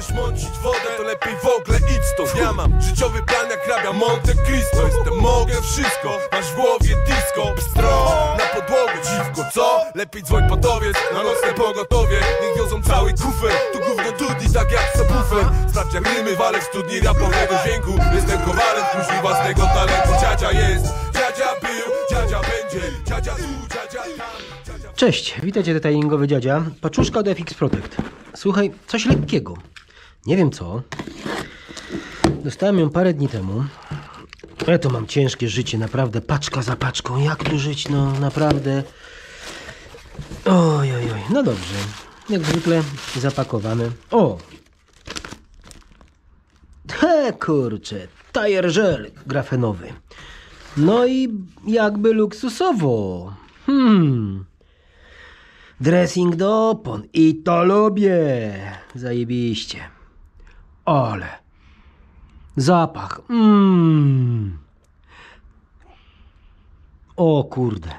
chcesz mącić wodę, to lepiej w ogóle idź stąd Ja mam życiowy plan jak hrabia Monte Cristo Jestem mogę wszystko, masz w głowie disco Pstro, na podłogę dziwko, co? Lepiej dzwoń podowiec, na nocne pogotowie Niech wiozą cały kufer, tu gówno dudni tak jak subwoofer Sprawdź jak rymy walę w studni rapowego dźwięku Jestem kowalem, później własnego talentu Ciacia jest, ciacia był, ciacia będzie Ciacia tu, ciacia tam Cześć, witajcie detailingowy dziadzia. Paczuszka od FX Protect. Słuchaj, coś lekkiego nie wiem co. Dostałem ją parę dni temu. Ja to mam ciężkie życie, naprawdę, paczka za paczką. Jak tu żyć, no naprawdę. Oj, oj, oj. No dobrze. Jak zwykle zapakowane. O! He, kurczę. Tajer żel grafenowy. No i jakby luksusowo. Hmm. Dressing do opon. I to lubię. Zajebiście ale. Zapach. Mmm. O kurde.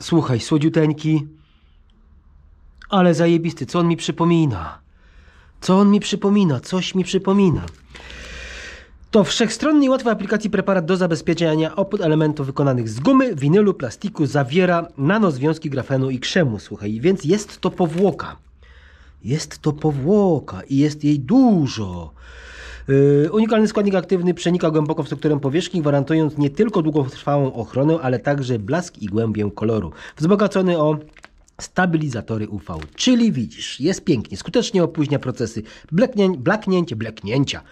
Słuchaj, słodziuteńki. Ale zajebisty, co on mi przypomina? Co on mi przypomina? Coś mi przypomina. To wszechstronnie i aplikacji preparat do zabezpieczenia opód elementów wykonanych z gumy, winylu, plastiku zawiera nanozwiązki grafenu i krzemu, słuchaj, więc jest to powłoka. Jest to powłoka i jest jej dużo. Yy, unikalny składnik aktywny przenika głęboko w strukturę powierzchni, gwarantując nie tylko długotrwałą ochronę, ale także blask i głębię koloru. Wzbogacony o stabilizatory UV. Czyli widzisz, jest pięknie, skutecznie opóźnia procesy bleknięć, blaknięć, bleknięcia,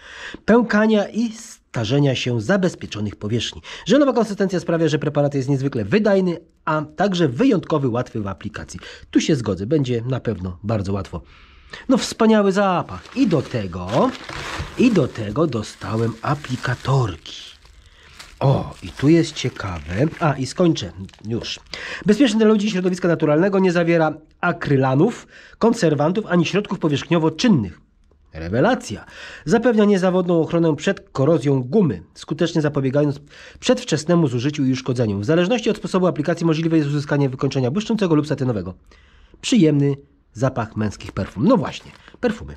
pękania i starzenia się zabezpieczonych powierzchni. Żelowa konsystencja sprawia, że preparat jest niezwykle wydajny, a także wyjątkowy łatwy w aplikacji. Tu się zgodzę, będzie na pewno bardzo łatwo. No wspaniały zapach. I do tego, i do tego dostałem aplikatorki. O, i tu jest ciekawe. A, i skończę. Już. Bezpieczny dla ludzi środowiska naturalnego nie zawiera akrylanów, konserwantów ani środków powierzchniowo czynnych. Rewelacja. Zapewnia niezawodną ochronę przed korozją gumy, skutecznie zapobiegając przedwczesnemu zużyciu i uszkodzeniu. W zależności od sposobu aplikacji możliwe jest uzyskanie wykończenia błyszczącego lub satynowego. Przyjemny zapach męskich perfum. No właśnie, perfumy.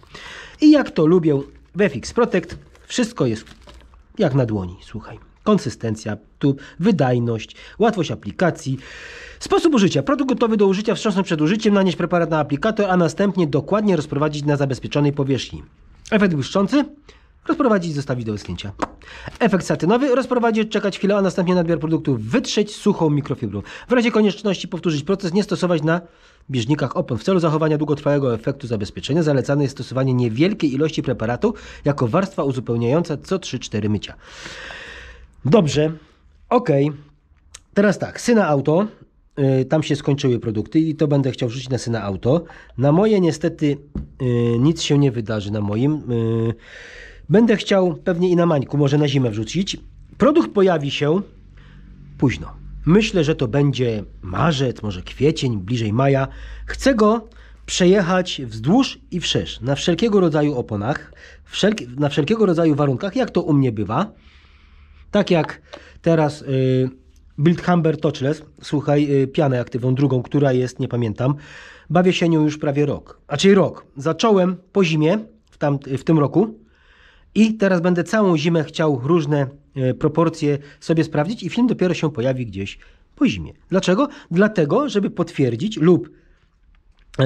I jak to lubię w Protect, wszystko jest jak na dłoni, słuchaj konsystencja tu, wydajność, łatwość aplikacji. Sposób użycia. Produkt gotowy do użycia wstrząsnąć przed użyciem, nanieść preparat na aplikator, a następnie dokładnie rozprowadzić na zabezpieczonej powierzchni. Efekt błyszczący rozprowadzić, zostawić do wyschnięcia. Efekt satynowy, rozprowadzić, czekać chwilę, a następnie nadmiar produktu wytrzeć suchą mikrofibrą. W razie konieczności powtórzyć proces, nie stosować na bieżnikach opon. W celu zachowania długotrwałego efektu zabezpieczenia zalecane jest stosowanie niewielkiej ilości preparatu jako warstwa uzupełniająca co 3-4 mycia. Dobrze, okej. Okay. Teraz tak, syna auto. Y, tam się skończyły produkty i to będę chciał wrzucić na syna auto. Na moje niestety y, nic się nie wydarzy na moim. Y, będę chciał pewnie i na mańku, może na zimę wrzucić. Produkt pojawi się późno. Myślę, że to będzie marzec, może kwiecień, bliżej maja. Chcę go przejechać wzdłuż i wszerz, na wszelkiego rodzaju oponach, wszelki, na wszelkiego rodzaju warunkach, jak to u mnie bywa. Tak jak teraz y, Bildhammer Touchless, słuchaj, y, pianę aktywą drugą, która jest, nie pamiętam, bawię się nią już prawie rok. A czyli rok. Zacząłem po zimie w, tam, w tym roku i teraz będę całą zimę chciał różne y, proporcje sobie sprawdzić i film dopiero się pojawi gdzieś po zimie. Dlaczego? Dlatego, żeby potwierdzić lub y,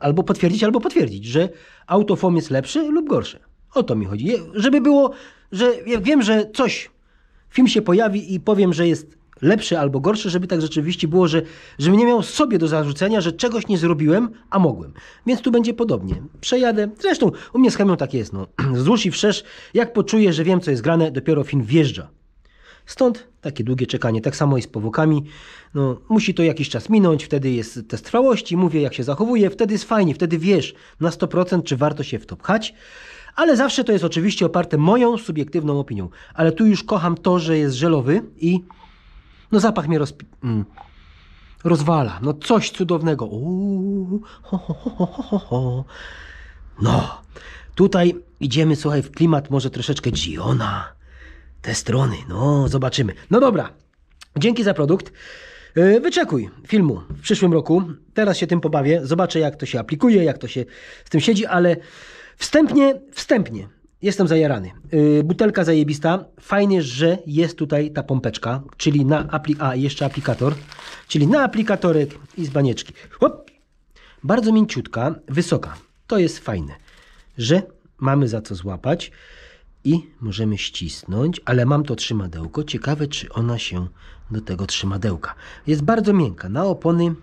albo potwierdzić, albo potwierdzić, że autofom jest lepszy lub gorszy. O to mi chodzi. Je, żeby było, że ja wiem, że coś film się pojawi i powiem, że jest lepszy albo gorszy, żeby tak rzeczywiście było, że, żebym nie miał sobie do zarzucenia, że czegoś nie zrobiłem, a mogłem. Więc tu będzie podobnie. Przejadę. Zresztą u mnie z chemią tak jest. No. Wzdłuż i wszerz, jak poczuję, że wiem, co jest grane, dopiero film wjeżdża. Stąd takie długie czekanie. Tak samo i z powłokami. No, musi to jakiś czas minąć, wtedy jest test trwałości, mówię jak się zachowuje, wtedy jest fajnie, wtedy wiesz na 100% czy warto się w to pchać, ale zawsze to jest oczywiście oparte moją subiektywną opinią. Ale tu już kocham to, że jest żelowy i no zapach mnie rozpi... Mm. rozwala. No coś cudownego. Uuu, ho, ho, ho, ho, ho. No, tutaj idziemy, słuchaj, w klimat może troszeczkę Giona. Te strony, no zobaczymy. No dobra, dzięki za produkt. E, wyczekuj filmu w przyszłym roku. Teraz się tym pobawię, zobaczę jak to się aplikuje, jak to się z tym siedzi, ale wstępnie, wstępnie jestem zajarany. E, butelka zajebista. Fajnie, że jest tutaj ta pompeczka, czyli na aplik, a jeszcze aplikator, czyli na aplikatorek i z banieczki. Hop! Bardzo mięciutka, wysoka. To jest fajne, że mamy za co złapać i możemy ścisnąć, ale mam to trzymadełko. Ciekawe, czy ona się do tego trzymadełka. Jest bardzo miękka. Na opony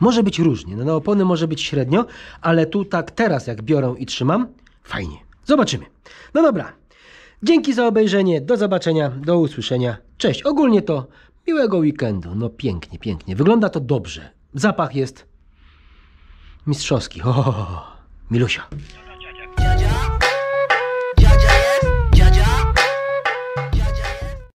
może być różnie. No, na opony może być średnio, ale tu tak teraz, jak biorę i trzymam, fajnie. Zobaczymy. No dobra. Dzięki za obejrzenie. Do zobaczenia. Do usłyszenia. Cześć. Ogólnie to miłego weekendu. No pięknie, pięknie. Wygląda to dobrze. Zapach jest mistrzowski. O, Milusia.